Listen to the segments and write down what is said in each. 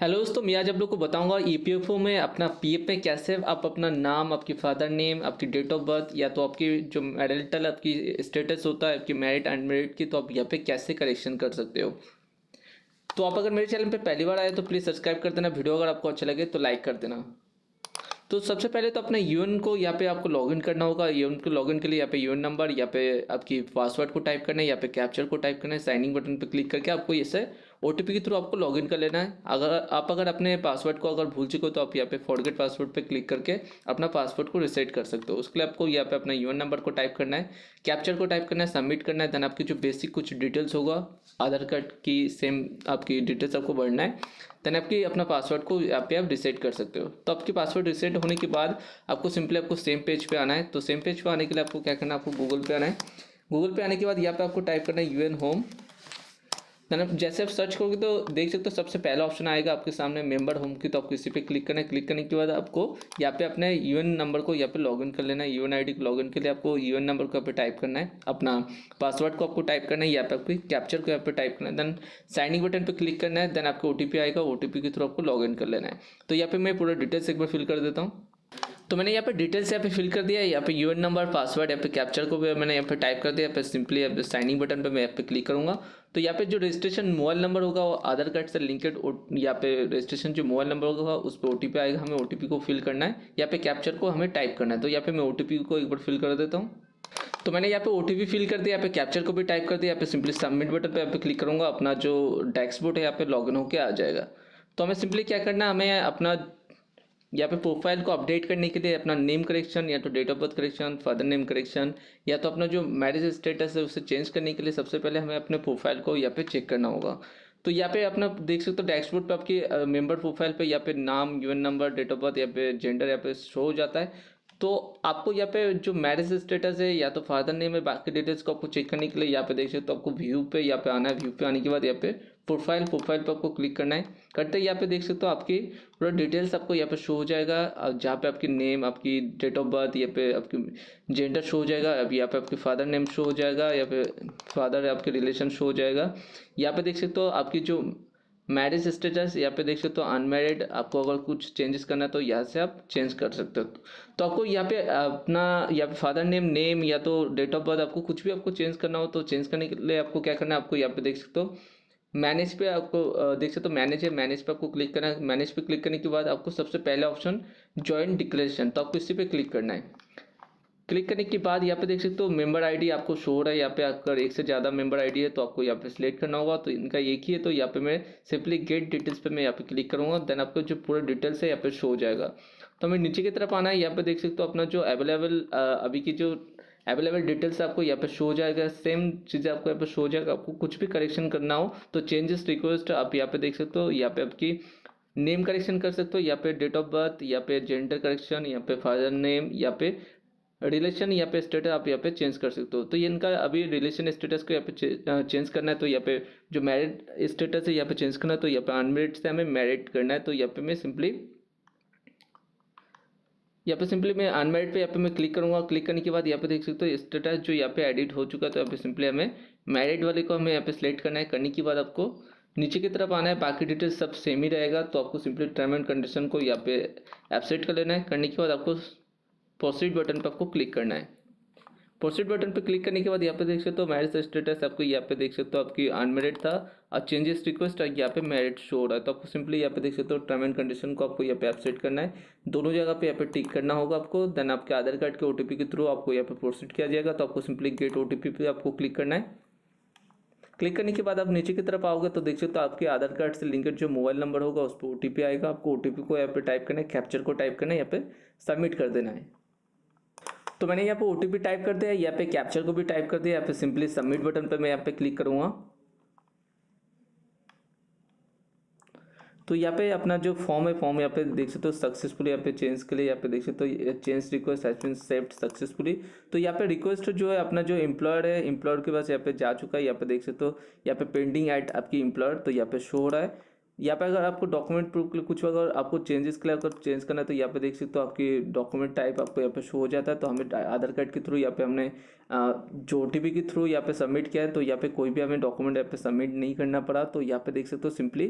hello दोस्तों मैं आज आप लोग को बताऊंगा ईपीएफओ e में अपना पीएफ में कैसे आप अपना नाम आपकी फादर नेम आपकी डेट ऑफ बर्थ या तो आपकी जो एडल्टल आपकी स्टेटस होता है आपकी मेरिट अनमेरिट की तो आप यहाँ पे कैसे करेक्शन कर सकते हो तो आप अगर मेरे चैनल पे पहली बार आए तो प्लीज़ सब्सक्राइब कर देना वीडियो अगर आपको अच्छा लगे तो लाइक कर देना तो सबसे पहले तो अपने यून को यहाँ पे आपको लॉगिन करना होगा यून को लॉगिन के लिए यहाँ पे यून नंबर या पे आपकी पासवर्ड को टाइप करना है या पे कैप्चर को टाइप करना है साइनिंग बटन पे क्लिक करके आपको इसे ओ के थ्रू आपको लॉगिन कर लेना है अगर आप अगर अपने पासवर्ड को अगर भूल चुके हो तो आप यहाँ पे फॉरगेट पासवर्ड पे क्लिक करके अपना पासवर्ड को रिसेट कर सकते हो उसके लिए आपको यहाँ पे अपना एन नंबर को टाइप करना है कैप्चर को टाइप करना है सबमिट करना है देन आपकी जो बेसिक कुछ डिटेल्स होगा आधार कार्ड की सेम आपकी डिटेल्स आपको भरना है देन आपकी अपना पासवर्ड को यहाँ पे आप रिसेट कर सकते हो तो आपकी पासवर्ड रिसेट होने के बाद आपको सिंपली आपको सेम पेज पर आना है तो सेम पेज पर आने के लिए आपको क्या करना है आपको गूगल पे आना है गूगल पे आने के बाद यहाँ पे आपको टाइप करना है यू एन होम तरफ जैसे आप सर्च करोगे तो देख सकते हो सबसे पहला ऑप्शन आएगा आपके सामने मेंबर होम की तो आपको इसी पे क्लिक करना है क्लिक करने के बाद आपको यहाँ पे अपने यूएन नंबर को यहाँ पे लॉगिन कर लेना है यूएन आईडी को लॉगिन के लिए आपको यूएन नंबर को यहाँ पे टाइप करना है अपना पासवर्ड को आपको टाइप करना है यहाँ पे आपको कैप्चर को यहाँ पे टाइप करना है देन साइनिंग बटन पर क्लिक करना है देन आपको ओ आएगा ओ के थ्रू आपको लॉग कर लेना है तो यहाँ पर मैं पूरा डिटेल्स एक बार फिल कर देता हूँ तो मैंने यहाँ पे डिटेल्स यहाँ पे फिल कर दिया यहाँ पे यू नंबर पासवर्ड यहाँ पे कैप्चर को भी मैंने यहाँ पे टाइप कर दिया सिंपली यहाँ पे साइनिंग बटन पे मैं यहाँ पे क्लिक करूँगा तो यहाँ पे जो रजिस्ट्रेशन मोबाइल नंबर होगा वो आधार कार्ड से लिंकेड यहाँ पे रजिस्ट्रेशन जो मोबाइल नंबर होगा उस पर ओ आएगा हमें ओ को फिल करना है यहाँ पे कैप्चर को हमें टाइप करना है तो यहाँ पे मैं ओ को एक बार फिल कर देता हूँ तो मैंने यहाँ पे ओ फिल कर दिया यहाँ पे कैप्चर को भी टाइप कर दिया यहाँ पे सिंपली सबमिट बटन पर यहाँ पे क्लिक करूँगा अपना जो डैक्सबोर्ड है यहाँ पे लॉगिन होकर आ जाएगा तो हमें सिंपली क्या करना है हमें अपना यहाँ पे प्रोफाइल को अपडेट करने के लिए अपना नेम करेक्शन या तो date of birth correction father name correction या तो अपना जो मैरिज स्टेटस है उसे चेंज करने के लिए सबसे पहले हमें अपने प्रोफाइल को यहाँ पे चेक करना होगा तो यहाँ पे अपना देख सकते हो डैशबोर्ड पे आपके मेंबर प्रोफाइल पे यहाँ पे नाम U number date of birth या पे जेंडर यहाँ पे शो हो जाता है तो आपको यहाँ पे जो मैरिज स्टेटस है या तो फादर नेम है बाकी डिटेल्स को आपको चेक करने के लिए यहाँ पे देख सकते हो तो आपको व्यू पे यहाँ पे आना है व्यू पे आने के बाद यहाँ पे प्रोफाइल प्रोफाइल पर आपको क्लिक करना है करते ही यहाँ पे देख सकते हो आपकी पूरा डिटेल्स आपको यहाँ पे शो हो जाएगा जहाँ पे आपकी नेम आपकी डेट ऑफ बर्थ यहाँ पे आपकी जेंडर शो हो जाएगा अब यहाँ पे आपके फादर नेम शो हो जाएगा या फिर फादर आपके रिलेशन शो हो जाएगा यहाँ पे देख सकते हो आपकी जो मैरिज स्टेटस यहाँ पे देख सकते हो अनमेरिड आपको अगर कुछ चेंजेस करना है तो यहाँ से आप चेंज कर सकते हो तो आपको यहाँ पे अपना या फादर नेम नेम या तो डेट ऑफ बर्थ आपको कुछ भी आपको चेंज करना हो तो चेंज करने के लिए आपको क्या करना है आपको यहाँ पे देख सकते हो मैनेज पे आपको देख सकते हो मैनेज है मैनेज पे आपको क्लिक करना है मैनेज पे क्लिक करने के बाद आपको सबसे पहले ऑप्शन ज्वाइंट डिक्लेरेशन तो आपको इसी पे क्लिक करना है क्लिक करने के बाद यहाँ पे देख सकते हो मेंबर आईडी आपको शो हो रहा है यहाँ पे अगर एक से ज़्यादा मेंबर आईडी है तो आपको यहाँ पे सिलेक्ट करना होगा तो इनका एक ही है तो यहाँ पे मैं सिंपली गेट डिटेल्स पे मैं यहाँ पे क्लिक करूँगा देन आपको जो पूरा डिटेल्स है यहाँ पे शो हो जाएगा तो हमें नीचे की तरफ आना है यहाँ पे देख सकते हो अपना जो अवेलेबल अभी की जो अवेलेबल डिटेल्स आपको यहाँ पे शो हो जाएगा सेम चीज़ें आपको यहाँ पे शो हो जाएगा आपको कुछ भी करेक्शन करना हो तो चेंजेस रिक्वेस्ट आप यहाँ पे देख सकते हो यहाँ पे आपकी नेम करेक्शन कर सकते हो यहाँ पे डेट ऑफ बर्थ या पे जेंडर करेक्शन यहाँ पे फादर नेम या पे रिलेशन यहाँ पे स्टेटस आप यहाँ पे चेंज कर सकते हो तो ये इनका अभी रिलेशन स्टेटस को यहाँ पे चेंज करना है तो यहाँ पे जो मैरिड स्टेटस है यहाँ पे चेंज करना है तो यहाँ पे अनमेरिड से हमें मैरिड करना है तो यहाँ पे मैं सिंपली यहाँ पे सिंपली मैं अनमेरिड पे यहाँ पे मैं क्लिक करूँगा क्लिक करने के बाद यहाँ पे देख सकते हो तो स्टेटस जो यहाँ पे एडिट हो चुका है तो यहाँ पे सिंपली हमें मैरिड वाले को हमें यहाँ पे सिलेक्ट करना है करने के बाद आपको नीचे की तरफ आना है बाकी डिटेल्स सब सेम ही रहेगा तो आपको सिंपली टर्म एंड कंडीशन को यहाँ पे एपसेट कर लेना है करने के बाद आपको प्रोसीड बटन पर आपको क्लिक करना है प्रोसीड बटन पर क्लिक करने के बाद यहाँ पे देख सकते हो मैरिज स्टेटस आपको यहाँ पे देख सकते हो आपकी अनमेरिड था और चेंजेस रिक्वेस्ट है यहाँ पे मेरिट शो हो रहा है तो आपको सिंपली यहाँ पे देख सकते हो टर्म एंड कंडीशन को आपको यहाँ पे अपसेट करना है दोनों जगह पे यहाँ पे टिक करना होगा आपको देन आपके आधार कार्ड के ओ के थ्रू आपको यहाँ पे प्रोसीड किया जाएगा तो आपको सिंपली गेट ओ पे आपको क्लिक करना है क्लिक करने के बाद आप नीचे की तरफ आओगे तो देख सकते हो तो आपके आधार कार्ड से लिंकेड जो मोबाइल नंबर होगा उस पर ओ आएगा आपको ओ को यहाँ पे टाइप करना है कैप्चर को टाइप करना है यहाँ पे सबमिट कर देना है तो मैंने यहाँ पे ओ टाइप कर दिया यहाँ पे कैप्चर को भी टाइप कर दिया यहाँ पे सिंपली सबमिट बटन पर मैं यहाँ पे क्लिक करूँगा तो यहाँ पे अपना जो फॉर्म है फॉर्म यहाँ पे देख सकते हो सक्सेसफुली यहाँ पे चेंज के लिए यहाँ पे देख सकते हो change request has been saved successfully तो यहाँ पे रिक्वेस्ट जो है अपना जो एम्प्लॉयर है एम्प्लॉयर के पास यहाँ पे जा चुका है यहाँ पे देख सकते हो यहाँ पे पेंडिंग एट आपकी एम्प्लॉयर तो यहाँ पे शो हो रहा है यहाँ पे अगर आपको डॉक्यूमेंट प्रूफ के लिए कुछ अगर आपको चेंजेस के लिए अगर चेंज करना है तो यहाँ पे देख सकते हो तो आपकी डॉक्यूमेंट टाइप आपको यहाँ पे शो हो जाता है तो हमें आधार कार्ड के थ्रू यहाँ पे हमने जो टी के थ्रू यहाँ पे सबमिट किया है तो यहाँ पे कोई भी हमें डॉक्यूमेंट यहाँ पे सबमिट नहीं करना पड़ा तो यहाँ पे देख सकते हो सिंपली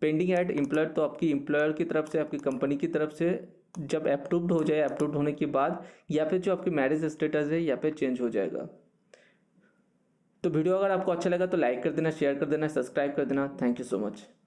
पेंडिंग एट एम्प्लॉयर तो आपकी एम्प्लॉयर की तरफ से आपकी कंपनी की तरफ से जब अप्रूव्ड हो जाए अप्रूव्ड होने के बाद यहाँ पे जो आपकी मैरिज स्टेटस है यहाँ पे चेंज हो जाएगा तो वीडियो अगर आपको अच्छा लगा तो लाइक कर देना शेयर कर देना सब्सक्राइब कर देना थैंक यू सो मच